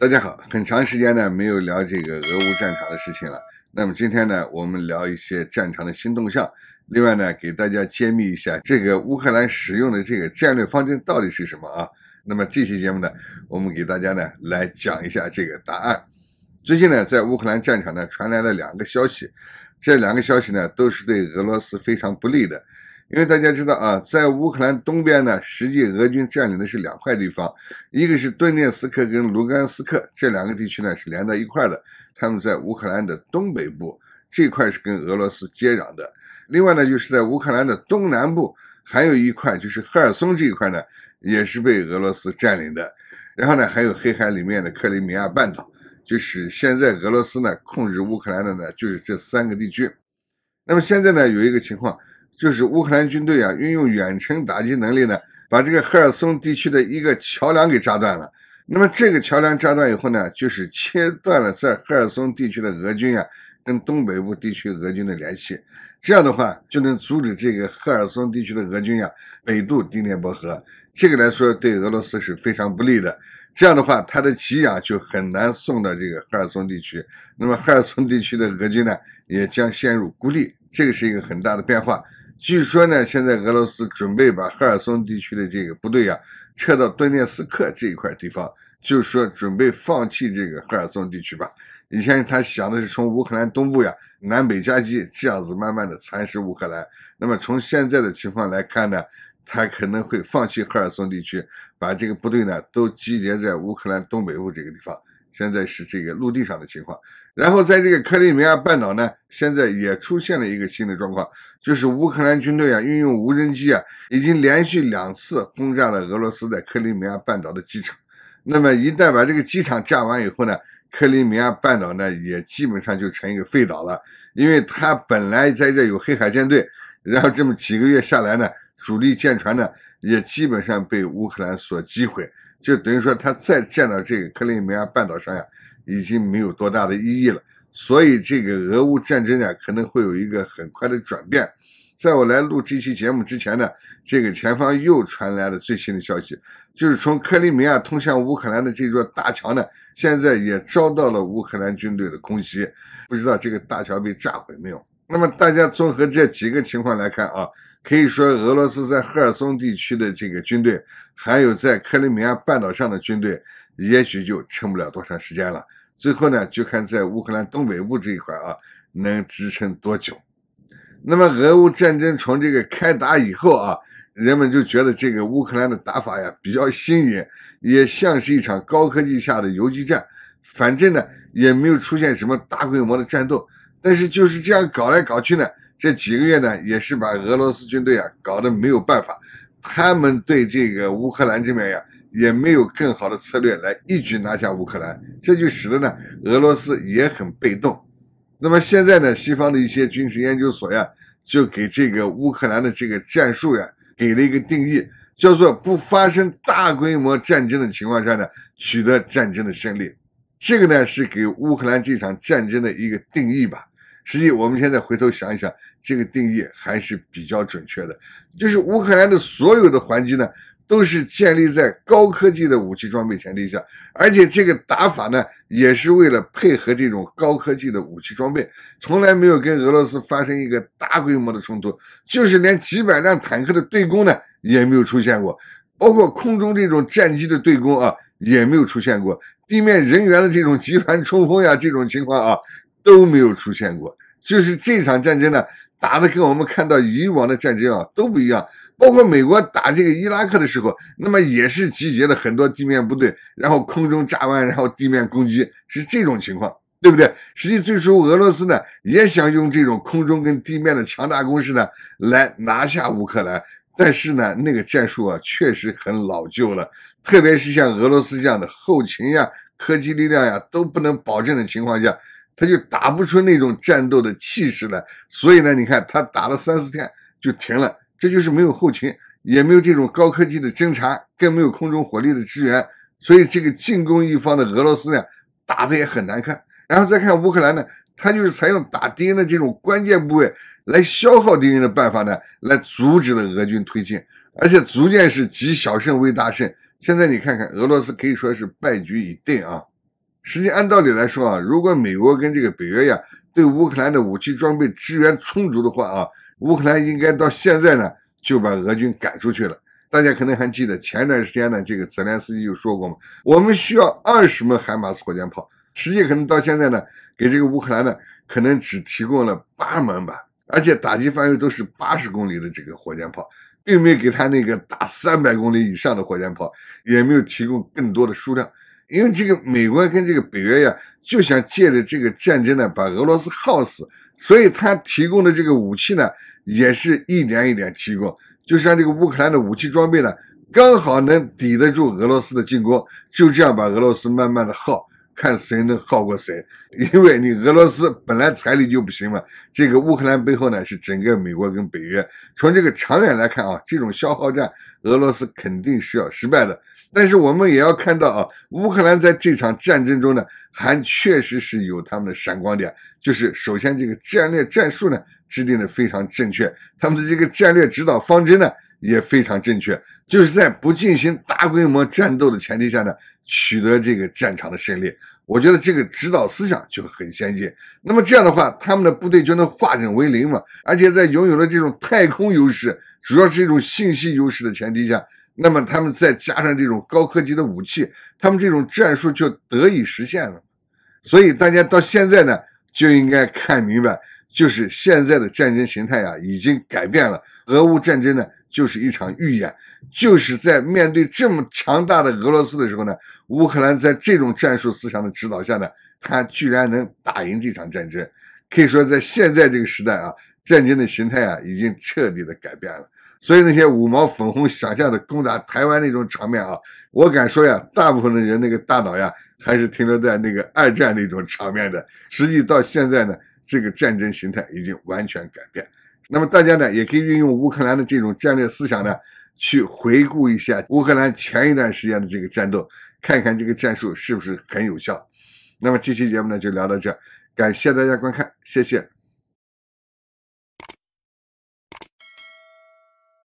大家好，很长时间呢没有聊这个俄乌战场的事情了。那么今天呢，我们聊一些战场的新动向。另外呢，给大家揭秘一下这个乌克兰使用的这个战略方针到底是什么啊？那么这期节目呢，我们给大家呢来讲一下这个答案。最近呢，在乌克兰战场呢传来了两个消息，这两个消息呢都是对俄罗斯非常不利的。因为大家知道啊，在乌克兰东边呢，实际俄军占领的是两块地方，一个是顿涅斯克跟卢甘斯克这两个地区呢是连到一块的，他们在乌克兰的东北部这块是跟俄罗斯接壤的。另外呢，就是在乌克兰的东南部还有一块，就是赫尔松这一块呢，也是被俄罗斯占领的。然后呢，还有黑海里面的克里米亚半岛，就是现在俄罗斯呢控制乌克兰的呢就是这三个地区。那么现在呢有一个情况。就是乌克兰军队啊，运用远程打击能力呢，把这个赫尔松地区的一个桥梁给炸断了。那么这个桥梁炸断以后呢，就是切断了在赫尔松地区的俄军啊跟东北部地区俄军的联系。这样的话，就能阻止这个赫尔松地区的俄军呀北渡第聂伯河。这个来说，对俄罗斯是非常不利的。这样的话，它的给养就很难送到这个赫尔松地区。那么赫尔松地区的俄军呢，也将陷入孤立。这个是一个很大的变化。据说呢，现在俄罗斯准备把赫尔松地区的这个部队啊撤到顿涅斯克这一块地方，就说准备放弃这个赫尔松地区吧。以前他想的是从乌克兰东部呀南北夹击，这样子慢慢的蚕食乌克兰。那么从现在的情况来看呢，他可能会放弃赫尔松地区，把这个部队呢都集结在乌克兰东北部这个地方。现在是这个陆地上的情况。然后在这个克里米亚半岛呢，现在也出现了一个新的状况，就是乌克兰军队啊，运用无人机啊，已经连续两次轰炸了俄罗斯在克里米亚半岛的机场。那么一旦把这个机场炸完以后呢，克里米亚半岛呢，也基本上就成一个废岛了，因为它本来在这有黑海舰队，然后这么几个月下来呢，主力舰船呢，也基本上被乌克兰所击毁，就等于说他再见到这个克里米亚半岛上呀。已经没有多大的意义了，所以这个俄乌战争啊，可能会有一个很快的转变。在我来录这期节目之前呢，这个前方又传来了最新的消息，就是从克里米亚通向乌克兰的这座大桥呢，现在也遭到了乌克兰军队的空袭，不知道这个大桥被炸毁没有？那么大家综合这几个情况来看啊，可以说俄罗斯在赫尔松地区的这个军队，还有在克里米亚半岛上的军队，也许就撑不了多长时间了。最后呢，就看在乌克兰东北部这一块啊，能支撑多久。那么俄乌战争从这个开打以后啊，人们就觉得这个乌克兰的打法呀比较新颖，也像是一场高科技下的游击战。反正呢，也没有出现什么大规模的战斗。但是就是这样搞来搞去呢，这几个月呢，也是把俄罗斯军队啊搞得没有办法。他们对这个乌克兰这边呀。也没有更好的策略来一举拿下乌克兰，这就使得呢俄罗斯也很被动。那么现在呢，西方的一些军事研究所呀，就给这个乌克兰的这个战术呀，给了一个定义，叫做不发生大规模战争的情况下呢，取得战争的胜利。这个呢是给乌克兰这场战争的一个定义吧。实际我们现在回头想一想，这个定义还是比较准确的，就是乌克兰的所有的环境呢。都是建立在高科技的武器装备前提下，而且这个打法呢，也是为了配合这种高科技的武器装备。从来没有跟俄罗斯发生一个大规模的冲突，就是连几百辆坦克的对攻呢也没有出现过，包括空中这种战机的对攻啊也没有出现过，地面人员的这种集团冲锋呀这种情况啊都没有出现过，就是这场战争呢。打的跟我们看到以往的战争啊都不一样，包括美国打这个伊拉克的时候，那么也是集结了很多地面部队，然后空中炸弯，然后地面攻击，是这种情况，对不对？实际最初俄罗斯呢也想用这种空中跟地面的强大攻势呢来拿下乌克兰，但是呢那个战术啊确实很老旧了，特别是像俄罗斯这样的后勤呀、科技力量呀都不能保证的情况下。他就打不出那种战斗的气势来，所以呢，你看他打了三四天就停了，这就是没有后勤，也没有这种高科技的侦察，更没有空中火力的支援，所以这个进攻一方的俄罗斯呢，打的也很难看。然后再看乌克兰呢，他就是采用打敌人的这种关键部位来消耗敌人的办法呢，来阻止了俄军推进，而且逐渐是集小胜为大胜。现在你看看，俄罗斯可以说是败局已定啊。实际按道理来说啊，如果美国跟这个北约呀对乌克兰的武器装备支援充足的话啊，乌克兰应该到现在呢就把俄军赶出去了。大家可能还记得前段时间呢，这个泽连斯基就说过嘛，我们需要二十门海马斯火箭炮。实际可能到现在呢，给这个乌克兰呢可能只提供了八门吧，而且打击范围都是八十公里的这个火箭炮，并没有给他那个打三百公里以上的火箭炮，也没有提供更多的数量。因为这个美国跟这个北约呀，就想借着这个战争呢，把俄罗斯耗死，所以他提供的这个武器呢，也是一点一点提供。就像这个乌克兰的武器装备呢，刚好能抵得住俄罗斯的进攻，就这样把俄罗斯慢慢的耗。看谁能耗过谁，因为你俄罗斯本来财力就不行嘛。这个乌克兰背后呢是整个美国跟北约。从这个长远来看啊，这种消耗战俄罗斯肯定是要失败的。但是我们也要看到啊，乌克兰在这场战争中呢，还确实是有他们的闪光点，就是首先这个战略战术呢制定的非常正确，他们的这个战略指导方针呢。也非常正确，就是在不进行大规模战斗的前提下呢，取得这个战场的胜利。我觉得这个指导思想就很先进。那么这样的话，他们的部队就能化整为零嘛？而且在拥有了这种太空优势，主要是一种信息优势的前提下，那么他们再加上这种高科技的武器，他们这种战术就得以实现了。所以大家到现在呢，就应该看明白，就是现在的战争形态呀，已经改变了。俄乌战争呢？就是一场预演，就是在面对这么强大的俄罗斯的时候呢，乌克兰在这种战术思想的指导下呢，他居然能打赢这场战争。可以说，在现在这个时代啊，战争的形态啊，已经彻底的改变了。所以那些五毛粉红想象的攻打台湾那种场面啊，我敢说呀，大部分的人那个大脑呀，还是停留在那个二战那种场面的。实际到现在呢，这个战争形态已经完全改变。那么大家呢，也可以运用乌克兰的这种战略思想呢，去回顾一下乌克兰前一段时间的这个战斗，看看这个战术是不是很有效。那么这期节目呢，就聊到这，感谢大家观看，谢谢。